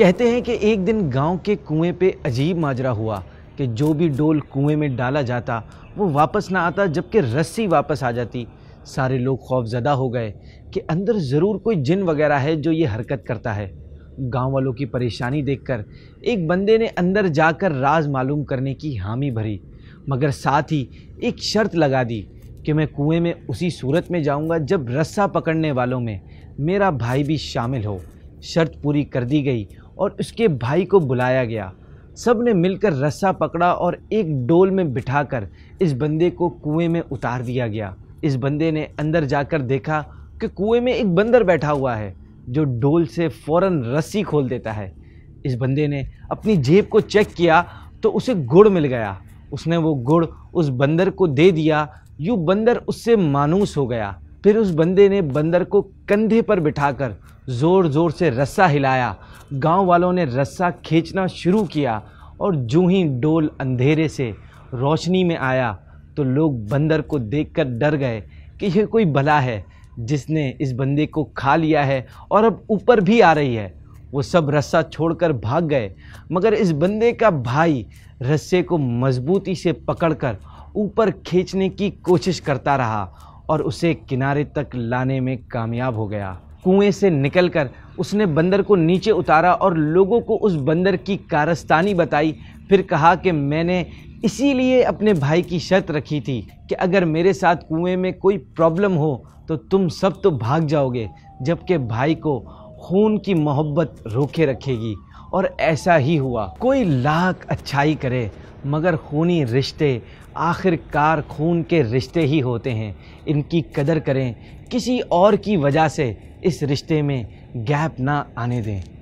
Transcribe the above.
कहते हैं कि एक दिन गांव के कुएं पे अजीब माजरा हुआ कि जो भी डोल कुएं में डाला जाता वो वापस ना आता जबकि रस्सी वापस आ जाती सारे लोग खौफजदा हो गए कि अंदर ज़रूर कोई जिन वगैरह है जो ये हरकत करता है गांव वालों की परेशानी देखकर एक बंदे ने अंदर जाकर राज मालूम करने की हामी भरी मगर साथ ही एक शर्त लगा दी कि मैं कुएं में उसी सूरत में जाऊंगा जब रस्सा पकड़ने वालों में मेरा भाई भी शामिल हो शर्त पूरी कर दी गई और उसके भाई को बुलाया गया सब ने मिलकर रस्सा पकड़ा और एक डोल में बिठाकर इस बंदे को कुएं में उतार दिया गया इस बंदे ने अंदर जाकर देखा कि कुएं में एक बंदर बैठा हुआ है जो डोल से फौरन रस्सी खोल देता है इस बंदे ने अपनी जेब को चेक किया तो उसे गुड़ मिल गया उसने वो गुड़ उस बंदर को दे दिया यूँ बंदर उससे मानूस हो गया फिर उस बंदे ने बंदर को कंधे पर बिठाकर ज़ोर ज़ोर से रस्सा हिलाया गांव वालों ने रस्सा खींचना शुरू किया और जूं ही डोल अंधेरे से रोशनी में आया तो लोग बंदर को देखकर डर गए कि यह कोई भला है जिसने इस बंदे को खा लिया है और अब ऊपर भी आ रही है वो सब रस्सा छोड़कर भाग गए मगर इस बंदे का भाई रस्से को मजबूती से पकड़कर ऊपर खींचने की कोशिश करता रहा और उसे किनारे तक लाने में कामयाब हो गया कुएं से निकलकर उसने बंदर को नीचे उतारा और लोगों को उस बंदर की कारस्तानी बताई फिर कहा कि मैंने इसीलिए अपने भाई की शर्त रखी थी कि अगर मेरे साथ कुएं में कोई प्रॉब्लम हो तो तुम सब तो भाग जाओगे जबकि भाई को खून की मोहब्बत रोके रखेगी और ऐसा ही हुआ कोई लाख अच्छाई करे मगर खूनी रिश्ते आखिरकार खून के रिश्ते ही होते हैं इनकी कदर करें किसी और की वजह से इस रिश्ते में गैप ना आने दें